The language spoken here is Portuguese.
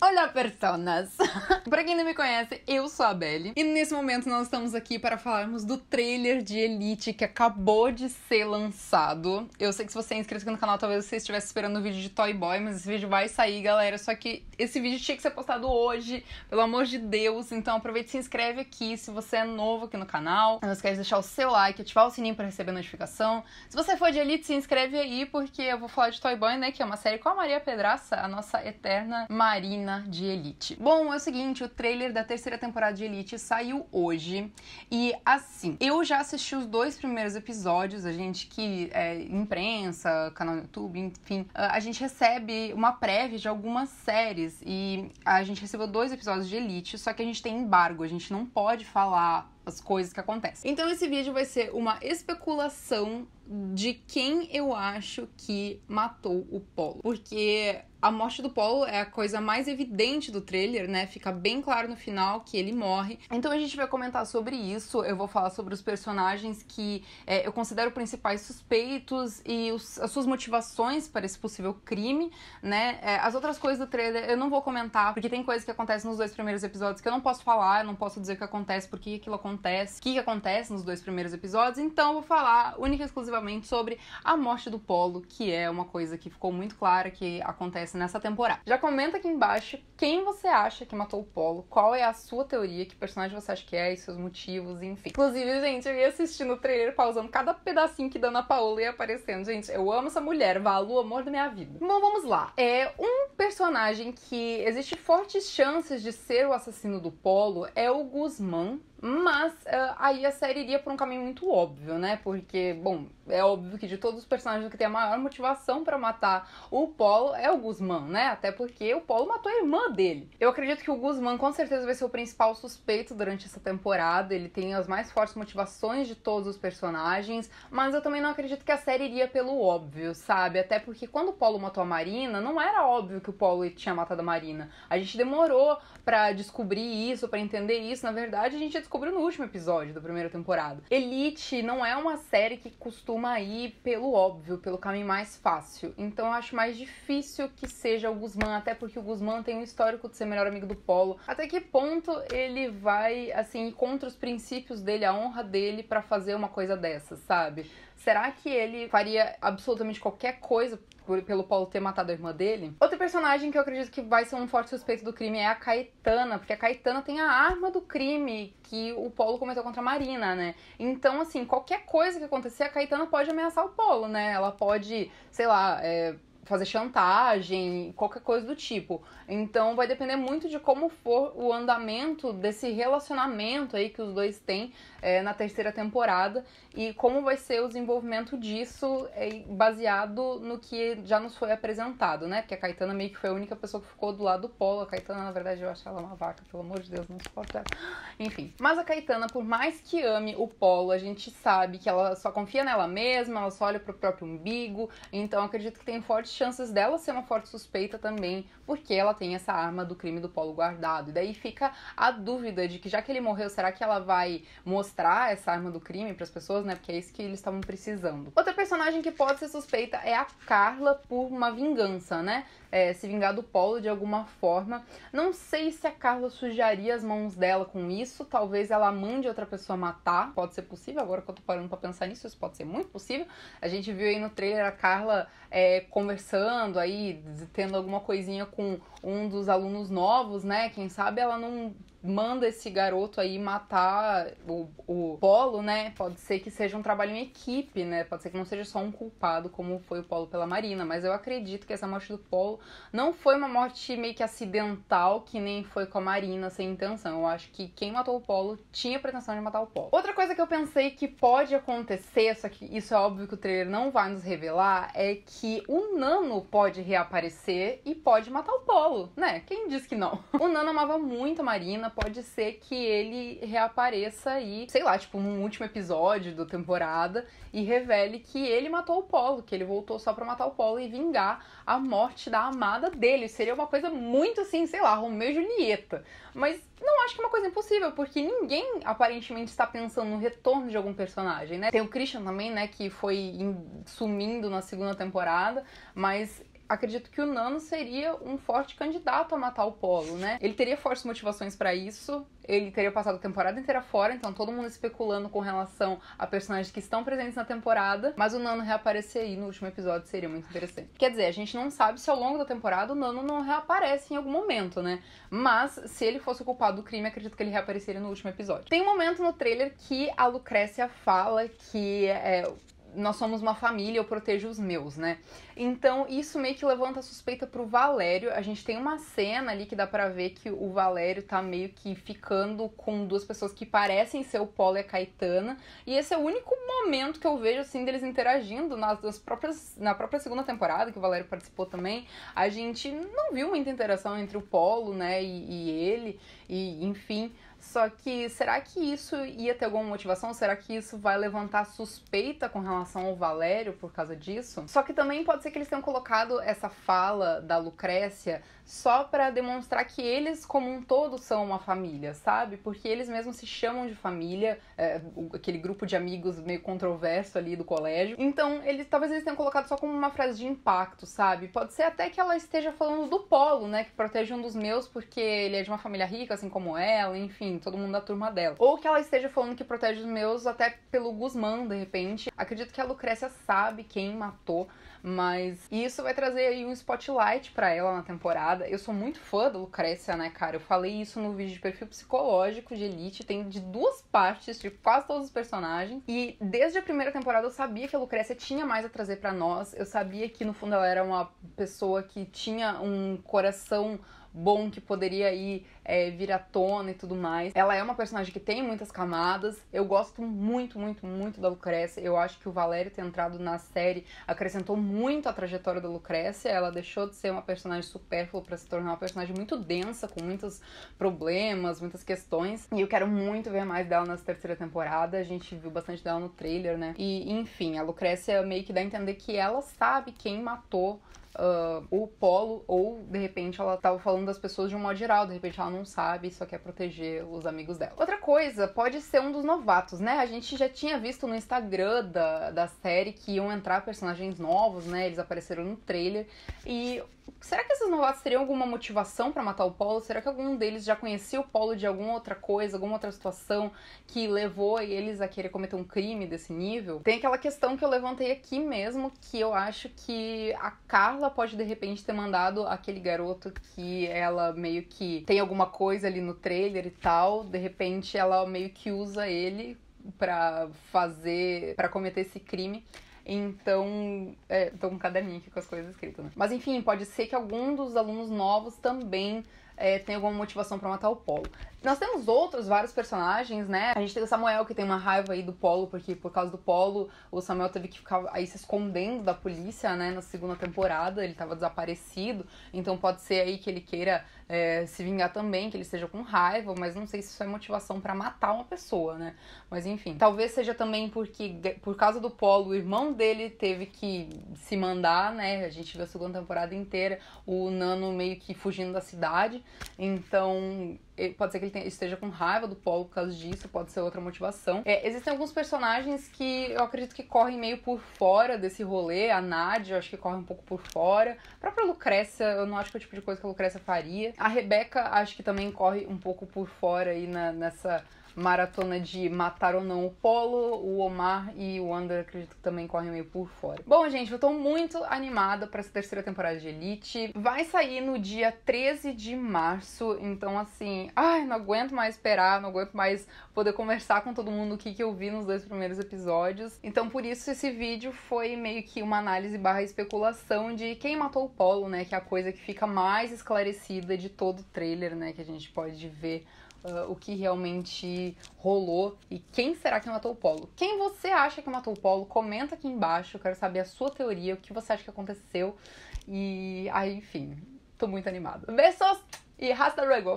Olá, personas! pra quem não me conhece, eu sou a Belle e nesse momento nós estamos aqui para falarmos do trailer de Elite que acabou de ser lançado. Eu sei que se você é inscrito aqui no canal, talvez você estivesse esperando o vídeo de Toy Boy, mas esse vídeo vai sair, galera. Só que esse vídeo tinha que ser postado hoje, pelo amor de Deus. Então aproveita e se inscreve aqui se você é novo aqui no canal. Não esquece de deixar o seu like, ativar o sininho para receber notificação. Se você é for de Elite, se inscreve aí, porque eu vou falar de Toy Boy, né? Que é uma série com a Maria Pedraça, a nossa eterna Marina cena de Elite. Bom, é o seguinte, o trailer da terceira temporada de Elite saiu hoje e assim, eu já assisti os dois primeiros episódios, a gente que é imprensa, canal no YouTube, enfim, ah, a gente recebe uma prévia de algumas séries e a gente recebeu dois episódios de Elite, só que a gente tem embargo, a gente não pode falar as coisas que acontecem. Então esse vídeo vai ser uma especulação de quem eu acho que matou o Polo. Porque a morte do Polo é a coisa mais evidente do trailer, né? Fica bem claro no final que ele morre. Então a gente vai comentar sobre isso. Eu vou falar sobre os personagens que é, eu considero principais suspeitos e os, as suas motivações para esse possível crime, né? É, as outras coisas do trailer eu não vou comentar, porque tem coisas que acontecem nos dois primeiros episódios que eu não posso falar, eu não posso dizer o que acontece, por que aquilo acontece, o que, que acontece nos dois primeiros episódios. Então eu vou falar única e exclusivamente sobre a morte do Polo, que é uma coisa que ficou muito clara que acontece nessa temporada. Já comenta aqui embaixo quem você acha que matou o Polo, qual é a sua teoria, que personagem você acha que é e seus motivos, enfim. Inclusive, gente, eu ia assistindo o trailer, pausando cada pedacinho que dana Paola ia aparecendo. Gente, eu amo essa mulher, Valu, o amor da minha vida. Bom, vamos lá. É um personagem que existe fortes chances de ser o assassino do Polo é o Guzmán, mas uh, aí a série iria por um caminho muito óbvio, né? Porque, bom, é óbvio que de todos os personagens que tem a maior motivação para matar o Paulo é o Guzmán, né? Até porque o Paulo matou a irmã dele. Eu acredito que o Guzmán com certeza vai ser o principal suspeito durante essa temporada. Ele tem as mais fortes motivações de todos os personagens. Mas eu também não acredito que a série iria pelo óbvio, sabe? Até porque quando o Paulo matou a Marina, não era óbvio que o Paulo tinha matado a Marina. A gente demorou para descobrir isso, para entender isso. Na verdade, a gente descobriu no último episódio da primeira temporada. Elite não é uma série que costuma ir pelo óbvio, pelo caminho mais fácil. Então eu acho mais difícil que seja o Guzmán, até porque o Guzmán tem um histórico de ser melhor amigo do Polo. Até que ponto ele vai, assim, contra os princípios dele, a honra dele para fazer uma coisa dessa, sabe? Será que ele faria absolutamente qualquer coisa pelo Paulo ter matado a irmã dele. Outro personagem que eu acredito que vai ser um forte suspeito do crime é a Caetana, porque a Caetana tem a arma do crime que o Paulo cometeu contra a Marina, né? Então, assim, qualquer coisa que acontecer, a Caetana pode ameaçar o Paulo, né? Ela pode, sei lá, é, fazer chantagem, qualquer coisa do tipo. Então vai depender muito de como for o andamento desse relacionamento aí que os dois têm é, na terceira temporada e como vai ser o desenvolvimento disso é, baseado no que já nos foi apresentado, né? Porque a Caetana meio que foi a única pessoa que ficou do lado do Polo. A Caetana, na verdade, eu acho ela uma vaca, pelo amor de Deus, não suporto ela. Enfim, mas a Caetana, por mais que ame o Polo, a gente sabe que ela só confia nela mesma, ela só olha pro próprio umbigo. Então acredito que tem forte chances dela ser uma forte suspeita também, porque ela tem essa arma do crime do Paulo guardado. E daí fica a dúvida de que já que ele morreu, será que ela vai mostrar essa arma do crime para as pessoas, né? Porque é isso que eles estavam precisando. Outra personagem que pode ser suspeita é a Carla por uma vingança, né? É, se vingar do Paulo de alguma forma. Não sei se a Carla sujaria as mãos dela com isso. Talvez ela mande outra pessoa matar. Pode ser possível, agora que eu tô parando pra pensar nisso, isso pode ser muito possível. A gente viu aí no trailer a Carla é, conversando conversando aí, tendo alguma coisinha com um dos alunos novos, né? Quem sabe ela não manda esse garoto aí matar o, o Polo, né? Pode ser que seja um trabalho em equipe, né? Pode ser que não seja só um culpado, como foi o Polo pela Marina. Mas eu acredito que essa morte do Polo não foi uma morte meio que acidental, que nem foi com a Marina, sem intenção. Eu acho que quem matou o Polo tinha pretensão de matar o Polo. Outra coisa que eu pensei que pode acontecer, só que isso é óbvio que o trailer não vai nos revelar, é que o Nano pode reaparecer e pode matar o Polo, né? Quem disse que não? O Nano amava muito a Marina pode ser que ele reapareça aí, sei lá, tipo, num último episódio da temporada e revele que ele matou o Polo, que ele voltou só pra matar o Polo e vingar a morte da amada dele. Seria uma coisa muito assim, sei lá, Romeu e Julieta. Mas não acho que é uma coisa impossível, porque ninguém aparentemente está pensando no retorno de algum personagem, né? Tem o Christian também, né, que foi sumindo na segunda temporada, mas acredito que o Nano seria um forte candidato a matar o Polo, né? Ele teria fortes motivações para isso, ele teria passado a temporada inteira fora, então todo mundo especulando com relação a personagens que estão presentes na temporada, mas o Nano reaparecer aí no último episódio seria muito interessante. Quer dizer, a gente não sabe se ao longo da temporada o Nano não reaparece em algum momento, né? Mas se ele fosse o culpado do crime, acredito que ele reapareceria no último episódio. Tem um momento no trailer que a Lucrécia fala que é, nós somos uma família, eu protejo os meus, né? Então, isso meio que levanta a suspeita pro Valério. A gente tem uma cena ali que dá pra ver que o Valério tá meio que ficando com duas pessoas que parecem ser o Polo e a Caetana. E esse é o único momento que eu vejo, assim, deles interagindo nas, nas próprias, na própria segunda temporada, que o Valério participou também. A gente não viu muita interação entre o Polo, né, e, e ele, e enfim. Só que será que isso ia ter alguma motivação? Será que isso vai levantar suspeita com relação ao Valério por causa disso? Só que também pode ser que eles tenham colocado essa fala da Lucrécia só para demonstrar que eles, como um todo, são uma família, sabe? Porque eles mesmos se chamam de família, é, aquele grupo de amigos meio controverso ali do colégio. Então, eles talvez eles tenham colocado só como uma frase de impacto, sabe? Pode ser até que ela esteja falando do Polo, né? Que protege um dos meus porque ele é de uma família rica, assim como ela, enfim. Assim, todo mundo da turma dela. Ou que ela esteja falando que protege os meus até pelo Guzmán, de repente. Acredito que a Lucrécia sabe quem matou, mas isso vai trazer aí um spotlight para ela na temporada. Eu sou muito fã da Lucrécia, né, cara? Eu falei isso no vídeo de perfil psicológico de Elite, tem de duas partes de quase todos os personagens. E desde a primeira temporada eu sabia que a Lucrécia tinha mais a trazer para nós. Eu sabia que no fundo ela era uma pessoa que tinha um coração bom que poderia aí é, vir à tona e tudo mais. Ela é uma personagem que tem muitas camadas. Eu gosto muito, muito, muito da Lucrécia. Eu acho que o Valério ter entrado na série acrescentou muito à trajetória da Lucrécia. Ela deixou de ser uma personagem supérflua para se tornar uma personagem muito densa, com muitos problemas, muitas questões. E eu quero muito ver mais dela nessa terceira temporada. A gente viu bastante dela no trailer, né? E enfim, a Lucrécia meio que dá a entender que ela sabe quem matou uh, o polo, ou de repente ela tava tá falando das pessoas de um modo geral, de repente ela não sabe, só quer proteger os amigos dela. Outra coisa, pode ser um dos novatos, né? A gente já tinha visto no Instagram da, da série que iam entrar personagens novos, né? Eles apareceram no trailer. E será que esses novatos teriam alguma motivação para matar o Polo? Será que algum deles já conhecia o Polo de alguma outra coisa, alguma outra situação que levou eles a querer cometer um crime desse nível? Tem aquela questão que eu levantei aqui mesmo, que eu acho que a Carla ela pode de repente ter mandado aquele garoto que ela meio que tem alguma coisa ali no trailer e tal, de repente ela meio que usa ele para fazer, para cometer esse crime. Então, é, tô com um caderninho aqui com as coisas escritas, né? Mas enfim, pode ser que algum dos alunos novos também é, tem alguma motivação para matar o Polo. Nós temos outros vários personagens, né? A gente tem o Samuel que tem uma raiva aí do Polo, porque por causa do Polo, o Samuel teve que ficar aí se escondendo da polícia, né? Na segunda temporada, ele tava desaparecido. Então pode ser aí que ele queira é, se vingar também, que ele esteja com raiva, mas não sei se isso é motivação para matar uma pessoa, né? Mas enfim. Talvez seja também porque, por causa do Polo, o irmão dele teve que se mandar, né? A gente viu a segunda temporada inteira, o Nano meio que fugindo da cidade. Então pode ser que ele tenha, esteja com raiva do Polo por causa disso, pode ser outra motivação. É, existem alguns personagens que eu acredito que correm meio por fora desse rolê. A Nadia, eu acho que corre um pouco por fora. A própria Lucrécia, eu não acho que é o tipo de coisa que a Lucrécia faria. A Rebeca, acho que também corre um pouco por fora aí na, nessa maratona de matar ou não o Polo, o Omar e o Wander, acredito que também correm meio por fora. Bom, gente, eu tô muito animada para essa terceira temporada de Elite. Vai sair no dia 13 de março, então assim, ai, não aguento mais esperar, não aguento mais poder conversar com todo mundo o que, que eu vi nos dois primeiros episódios. Então por isso esse vídeo foi meio que uma análise barra especulação de quem matou o Polo, né? Que é a coisa que fica mais esclarecida de todo o trailer, né? Que a gente pode ver uh, o que realmente rolou e quem será que matou o Polo. Quem você acha que matou o Polo? Comenta aqui embaixo, eu quero saber a sua teoria, o que você acha que aconteceu. E aí, enfim, tô muito animada. Beijos e hasta luego!